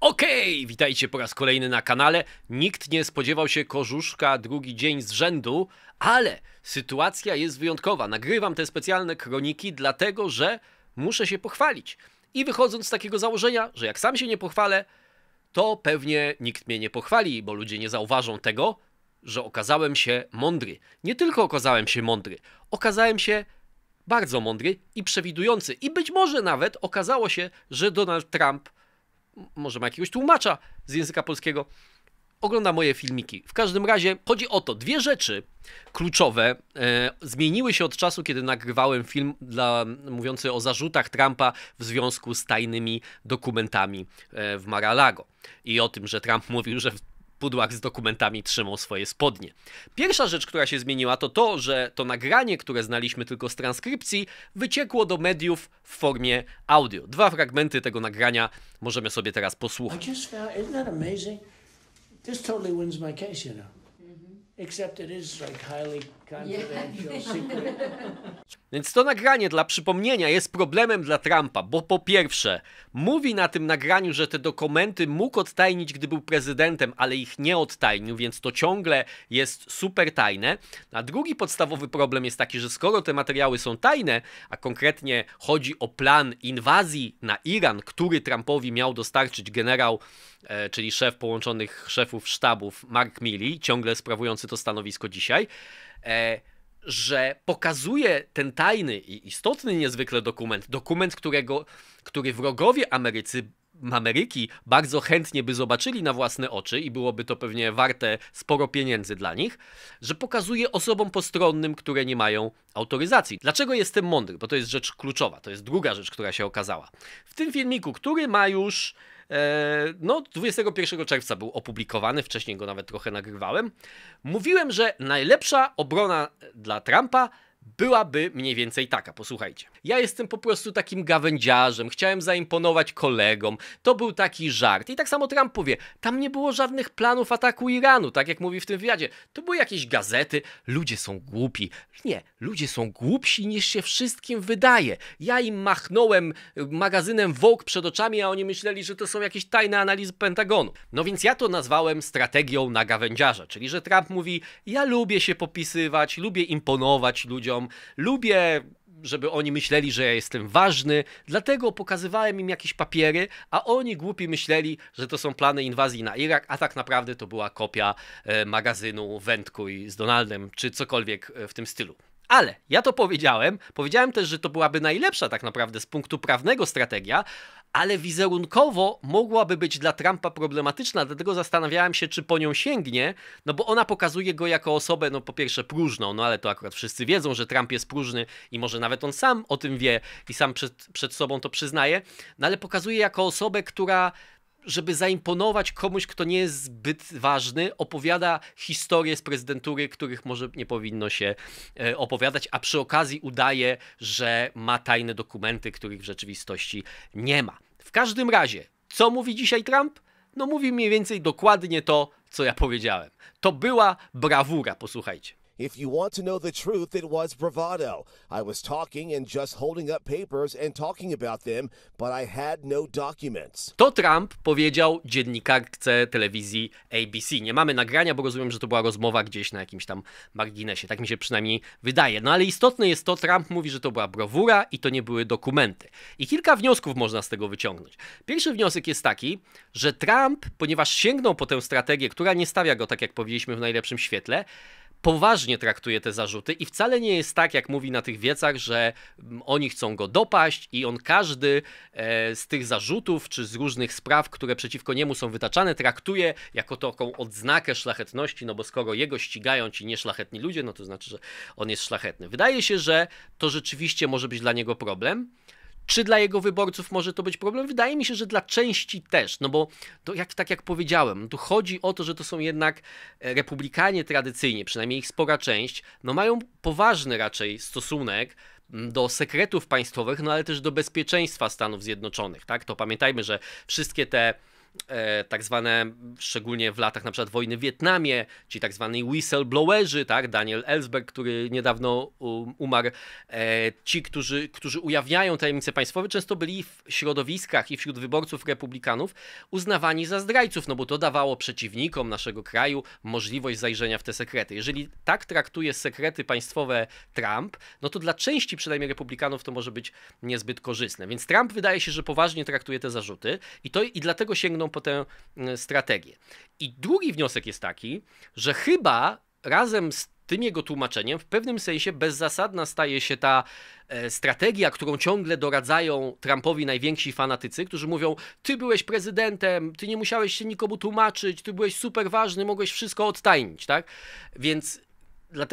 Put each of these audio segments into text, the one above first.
Okej, okay, witajcie po raz kolejny na kanale. Nikt nie spodziewał się korzuszka drugi dzień z rzędu, ale sytuacja jest wyjątkowa. Nagrywam te specjalne kroniki, dlatego że muszę się pochwalić. I wychodząc z takiego założenia, że jak sam się nie pochwalę, to pewnie nikt mnie nie pochwali, bo ludzie nie zauważą tego, że okazałem się mądry. Nie tylko okazałem się mądry, okazałem się bardzo mądry i przewidujący. I być może nawet okazało się, że Donald Trump może ma jakiegoś tłumacza z języka polskiego, ogląda moje filmiki. W każdym razie chodzi o to, dwie rzeczy kluczowe e, zmieniły się od czasu, kiedy nagrywałem film dla, mówiący o zarzutach Trumpa w związku z tajnymi dokumentami e, w Mar-a-Lago i o tym, że Trump mówił, że pudłach z dokumentami trzymał swoje spodnie. Pierwsza rzecz, która się zmieniła, to to, że to nagranie, które znaliśmy tylko z transkrypcji, wyciekło do mediów w formie audio. Dwa fragmenty tego nagrania możemy sobie teraz posłuchać. I mm-hmm. Except it is like highly confidential, yeah. secret. Więc to nagranie dla przypomnienia jest problemem dla Trumpa, bo po pierwsze, mówi na tym nagraniu, że te dokumenty mógł odtajnić, gdy był prezydentem, ale ich nie odtajnił, więc to ciągle jest super tajne. A drugi podstawowy problem jest taki, że skoro te materiały są tajne, a konkretnie chodzi o plan inwazji na Iran, który Trumpowi miał dostarczyć generał, e, czyli szef połączonych szefów sztabów Mark Milley, ciągle sprawujący to stanowisko dzisiaj, e, że pokazuje ten tajny i istotny niezwykle dokument, dokument, którego, który wrogowie Amerycy Ameryki bardzo chętnie by zobaczyli na własne oczy i byłoby to pewnie warte sporo pieniędzy dla nich, że pokazuje osobom postronnym, które nie mają autoryzacji. Dlaczego jestem mądry? Bo to jest rzecz kluczowa, to jest druga rzecz, która się okazała. W tym filmiku, który ma już E, no, 21 czerwca był opublikowany, wcześniej go nawet trochę nagrywałem. Mówiłem, że najlepsza obrona dla Trumpa byłaby mniej więcej taka, posłuchajcie. Ja jestem po prostu takim gawędziarzem, chciałem zaimponować kolegom, to był taki żart. I tak samo Trump powie, tam nie było żadnych planów ataku Iranu, tak jak mówi w tym wywiadzie. To były jakieś gazety, ludzie są głupi. Nie, ludzie są głupsi niż się wszystkim wydaje. Ja im machnąłem y, magazynem Vogue przed oczami, a oni myśleli, że to są jakieś tajne analizy Pentagonu. No więc ja to nazwałem strategią na gawędziarza, czyli że Trump mówi, ja lubię się popisywać, lubię imponować ludziom, ludziom, lubię żeby oni myśleli, że ja jestem ważny, dlatego pokazywałem im jakieś papiery, a oni głupi myśleli, że to są plany inwazji na Irak, a tak naprawdę to była kopia e, magazynu Wędkuj z Donaldem, czy cokolwiek e, w tym stylu. Ale ja to powiedziałem, powiedziałem też, że to byłaby najlepsza tak naprawdę z punktu prawnego strategia, ale wizerunkowo mogłaby być dla Trumpa problematyczna, dlatego zastanawiałem się, czy po nią sięgnie, no bo ona pokazuje go jako osobę, no po pierwsze próżną, no ale to akurat wszyscy wiedzą, że Trump jest próżny i może nawet on sam o tym wie i sam przed, przed sobą to przyznaje, no ale pokazuje jako osobę, która żeby zaimponować komuś, kto nie jest zbyt ważny, opowiada historie z prezydentury, których może nie powinno się e, opowiadać, a przy okazji udaje, że ma tajne dokumenty, których w rzeczywistości nie ma. W każdym razie, co mówi dzisiaj Trump? No mówi mniej więcej dokładnie to, co ja powiedziałem. To była brawura, posłuchajcie. If you want to know the truth, it was bravado. I was talking and just holding up papers and talking about them, but I had no documents. To Trump powiedział dziennikarce telewizji ABC. Nie mamy nagrania, bo rozumiem, że to była rozmowa gdzieś na jakimś tam marginesie. Tak mi się przynajmniej wydaje. No ale istotne jest to, Trump mówi, że to była brawura i to nie były dokumenty. I kilka wniosków można z tego wyciągnąć. Pierwszy wniosek jest taki, że Trump, ponieważ sięgnął po tę strategię, która nie stawia go, tak jak powiedzieliśmy, w najlepszym świetle, poważnie traktuje te zarzuty i wcale nie jest tak, jak mówi na tych wiecach, że mm, oni chcą go dopaść i on każdy e, z tych zarzutów czy z różnych spraw, które przeciwko niemu są wytaczane, traktuje jako taką odznakę szlachetności, no bo skoro jego ścigają ci nieszlachetni ludzie, no to znaczy, że on jest szlachetny. Wydaje się, że to rzeczywiście może być dla niego problem, czy dla jego wyborców może to być problem? Wydaje mi się, że dla części też, no bo to jak, tak jak powiedziałem, tu chodzi o to, że to są jednak e, republikanie tradycyjnie, przynajmniej ich spora część, no mają poważny raczej stosunek mm, do sekretów państwowych, no ale też do bezpieczeństwa Stanów Zjednoczonych, tak? To pamiętajmy, że wszystkie te E, tak zwane, szczególnie w latach na przykład wojny w Wietnamie, ci tak zwani whistleblowerzy, tak, Daniel Ellsberg, który niedawno umarł, e, ci, którzy, którzy ujawniają tajemnice państwowe, często byli w środowiskach i wśród wyborców republikanów uznawani za zdrajców, no bo to dawało przeciwnikom naszego kraju możliwość zajrzenia w te sekrety. Jeżeli tak traktuje sekrety państwowe Trump, no to dla części przynajmniej republikanów to może być niezbyt korzystne. Więc Trump wydaje się, że poważnie traktuje te zarzuty i to i dlatego sięgnął sięgną po tę e, strategię. I drugi wniosek jest taki, że chyba razem z tym jego tłumaczeniem w pewnym sensie bezzasadna staje się ta e, strategia, którą ciągle doradzają Trumpowi najwięksi fanatycy, którzy mówią: Ty byłeś prezydentem, ty nie musiałeś się nikomu tłumaczyć, ty byłeś super ważny, mogłeś wszystko odtajnić, tak? Więc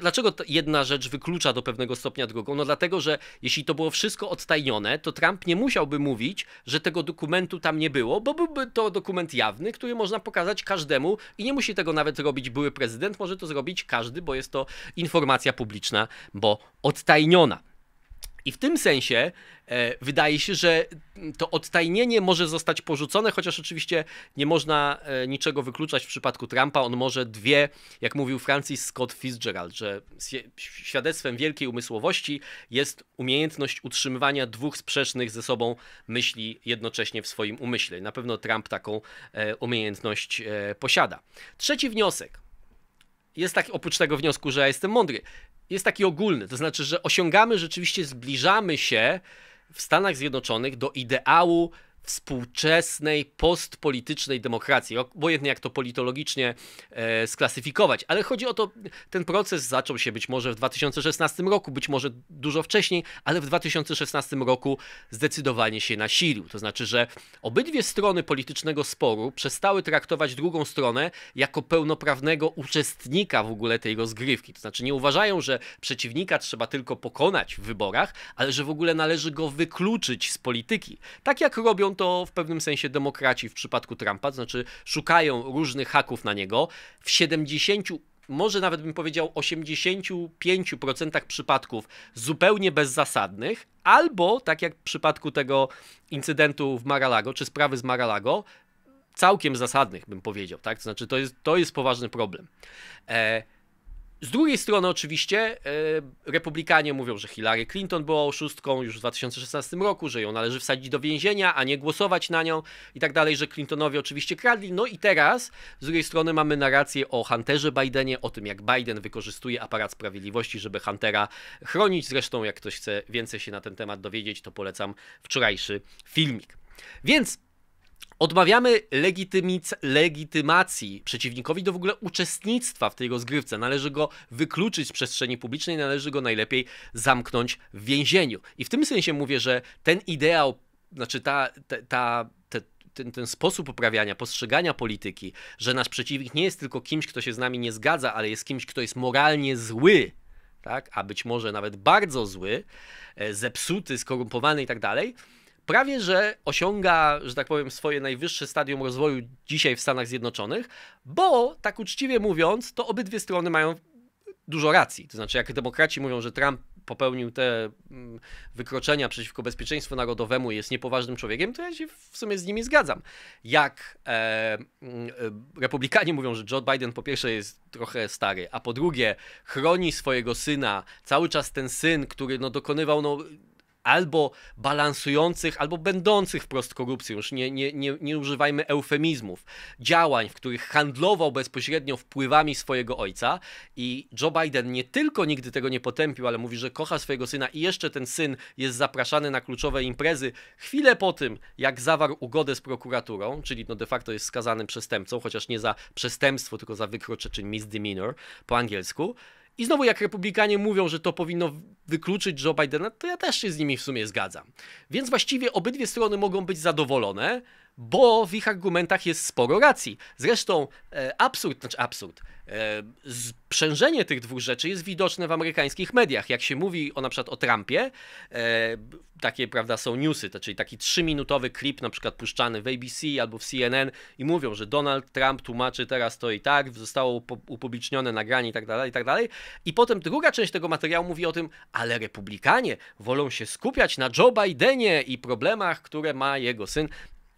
Dlaczego jedna rzecz wyklucza do pewnego stopnia drugą? No dlatego, że jeśli to było wszystko odtajnione, to Trump nie musiałby mówić, że tego dokumentu tam nie było, bo byłby to dokument jawny, który można pokazać każdemu i nie musi tego nawet robić były prezydent, może to zrobić każdy, bo jest to informacja publiczna, bo odtajniona. I w tym sensie e, wydaje się, że to odtajnienie może zostać porzucone, chociaż oczywiście nie można e, niczego wykluczać w przypadku Trumpa. On może dwie, jak mówił Francis Scott Fitzgerald, że świadectwem wielkiej umysłowości jest umiejętność utrzymywania dwóch sprzecznych ze sobą myśli jednocześnie w swoim umyśle. Na pewno Trump taką e, umiejętność e, posiada. Trzeci wniosek jest taki, oprócz tego wniosku, że ja jestem mądry, jest taki ogólny, to znaczy, że osiągamy, rzeczywiście zbliżamy się w Stanach Zjednoczonych do ideału współczesnej, postpolitycznej demokracji. Obojętnie jak to politologicznie e, sklasyfikować, ale chodzi o to, ten proces zaczął się być może w 2016 roku, być może dużo wcześniej, ale w 2016 roku zdecydowanie się nasilił. To znaczy, że obydwie strony politycznego sporu przestały traktować drugą stronę jako pełnoprawnego uczestnika w ogóle tej rozgrywki. To znaczy, nie uważają, że przeciwnika trzeba tylko pokonać w wyborach, ale że w ogóle należy go wykluczyć z polityki. Tak jak robią to w pewnym sensie demokraci w przypadku Trumpa, to znaczy szukają różnych haków na niego. W 70 może nawet bym powiedział 85% przypadków zupełnie bezzasadnych, albo tak jak w przypadku tego incydentu w Maralago, czy sprawy z Maralago, całkiem zasadnych bym powiedział, tak? To znaczy to jest, to jest poważny problem. E, z drugiej strony, oczywiście, e, republikanie mówią, że Hillary Clinton była oszustką już w 2016 roku, że ją należy wsadzić do więzienia, a nie głosować na nią i tak dalej, że Clintonowie oczywiście kradli. No i teraz z drugiej strony mamy narrację o Hunterze Bidenie, o tym jak Biden wykorzystuje aparat sprawiedliwości, żeby Huntera chronić. Zresztą, jak ktoś chce więcej się na ten temat dowiedzieć, to polecam wczorajszy filmik. Więc Odmawiamy legitymacji przeciwnikowi do w ogóle uczestnictwa w tej rozgrywce. Należy go wykluczyć z przestrzeni publicznej, należy go najlepiej zamknąć w więzieniu. I w tym sensie mówię, że ten ideał, znaczy ta, ta, ta te, ten, ten, sposób poprawiania, postrzegania polityki, że nasz przeciwnik nie jest tylko kimś, kto się z nami nie zgadza, ale jest kimś, kto jest moralnie zły, tak? a być może nawet bardzo zły, e, zepsuty, skorumpowany i tak dalej – prawie że osiąga, że tak powiem, swoje najwyższe stadium rozwoju dzisiaj w Stanach Zjednoczonych, bo tak uczciwie mówiąc, to obydwie strony mają dużo racji. To znaczy, jak demokraci mówią, że Trump popełnił te mm, wykroczenia przeciwko bezpieczeństwu narodowemu i jest niepoważnym człowiekiem, to ja się w sumie z nimi zgadzam. Jak e, mm, e, republikanie mówią, że Joe Biden po pierwsze jest trochę stary, a po drugie chroni swojego syna, cały czas ten syn, który no, dokonywał no, albo balansujących, albo będących wprost korupcją, już nie, nie, nie, nie używajmy eufemizmów, działań, w których handlował bezpośrednio wpływami swojego ojca i Joe Biden nie tylko nigdy tego nie potępił, ale mówi, że kocha swojego syna i jeszcze ten syn jest zapraszany na kluczowe imprezy chwilę po tym, jak zawarł ugodę z prokuraturą, czyli no de facto jest skazanym przestępcą, chociaż nie za przestępstwo, tylko za wykroczeczyn misdemeanor po angielsku, i znowu, jak republikanie mówią, że to powinno wykluczyć Joe Bidena, to ja też się z nimi w sumie zgadzam. Więc właściwie obydwie strony mogą być zadowolone, bo w ich argumentach jest sporo racji. Zresztą e, absurd, znaczy absurd, e, sprzężenie tych dwóch rzeczy jest widoczne w amerykańskich mediach. Jak się mówi o na przykład o Trumpie, e, takie prawda są newsy, to, czyli taki trzyminutowy klip na przykład puszczany w ABC albo w CNN i mówią, że Donald Trump tłumaczy teraz to i tak, zostało upublicznione nagranie i tak dalej, i tak dalej. I potem druga część tego materiału mówi o tym, ale republikanie wolą się skupiać na Joe Bidenie i problemach, które ma jego syn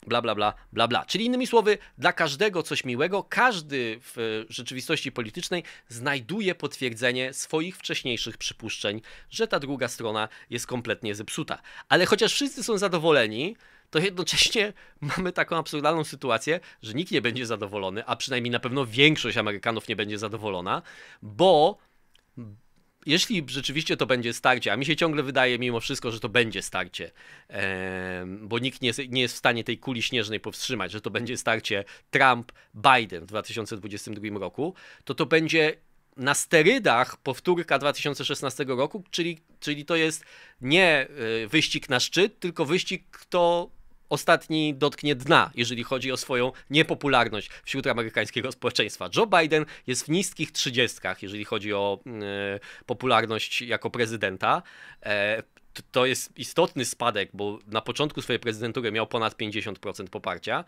bla, bla, bla, bla, bla. Czyli innymi słowy, dla każdego coś miłego, każdy w e, rzeczywistości politycznej znajduje potwierdzenie swoich wcześniejszych przypuszczeń, że ta druga strona jest kompletnie zepsuta. Ale chociaż wszyscy są zadowoleni, to jednocześnie mamy taką absurdalną sytuację, że nikt nie będzie zadowolony, a przynajmniej na pewno większość Amerykanów nie będzie zadowolona, bo jeśli rzeczywiście to będzie starcie, a mi się ciągle wydaje mimo wszystko, że to będzie starcie, bo nikt nie, nie jest w stanie tej kuli śnieżnej powstrzymać, że to będzie starcie Trump-Biden w 2022 roku, to to będzie na sterydach powtórka 2016 roku, czyli, czyli to jest nie y, wyścig na szczyt, tylko wyścig, kto ostatni dotknie dna, jeżeli chodzi o swoją niepopularność wśród amerykańskiego społeczeństwa. Joe Biden jest w niskich trzydziestkach, jeżeli chodzi o y, popularność jako prezydenta. E, to jest istotny spadek, bo na początku swojej prezydentury miał ponad 50% poparcia.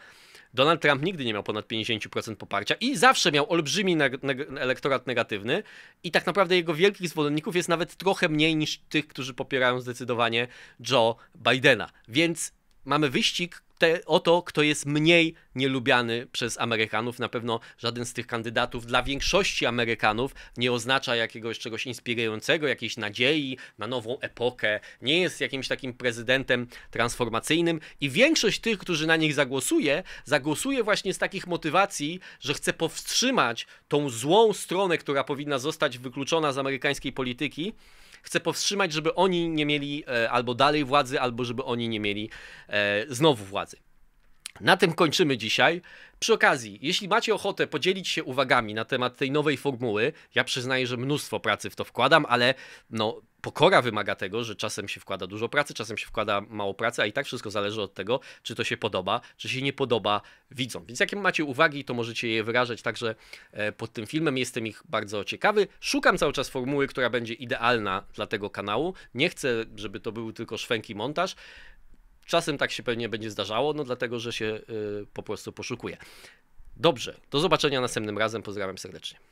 Donald Trump nigdy nie miał ponad 50% poparcia i zawsze miał olbrzymi neg neg elektorat negatywny i tak naprawdę jego wielkich zwolenników jest nawet trochę mniej niż tych, którzy popierają zdecydowanie Joe Bidena. Więc mamy wyścig te, o to, kto jest mniej nielubiany przez Amerykanów. Na pewno żaden z tych kandydatów dla większości Amerykanów nie oznacza jakiegoś czegoś inspirującego, jakiejś nadziei na nową epokę. Nie jest jakimś takim prezydentem transformacyjnym i większość tych, którzy na nich zagłosuje, zagłosuje właśnie z takich motywacji, że chce powstrzymać tą złą stronę, która powinna zostać wykluczona z amerykańskiej polityki chce powstrzymać, żeby oni nie mieli e, albo dalej władzy, albo żeby oni nie mieli e, znowu władzy. Na tym kończymy dzisiaj. Przy okazji, jeśli macie ochotę podzielić się uwagami na temat tej nowej formuły, ja przyznaję, że mnóstwo pracy w to wkładam, ale no, pokora wymaga tego, że czasem się wkłada dużo pracy, czasem się wkłada mało pracy, a i tak wszystko zależy od tego, czy to się podoba, czy się nie podoba widzom. Więc jakie macie uwagi, to możecie je wyrażać także e, pod tym filmem. Jestem ich bardzo ciekawy. Szukam cały czas formuły, która będzie idealna dla tego kanału. Nie chcę, żeby to był tylko szwęki montaż. Czasem tak się pewnie będzie zdarzało, no dlatego, że się y, po prostu poszukuje. Dobrze, do zobaczenia następnym razem. Pozdrawiam serdecznie.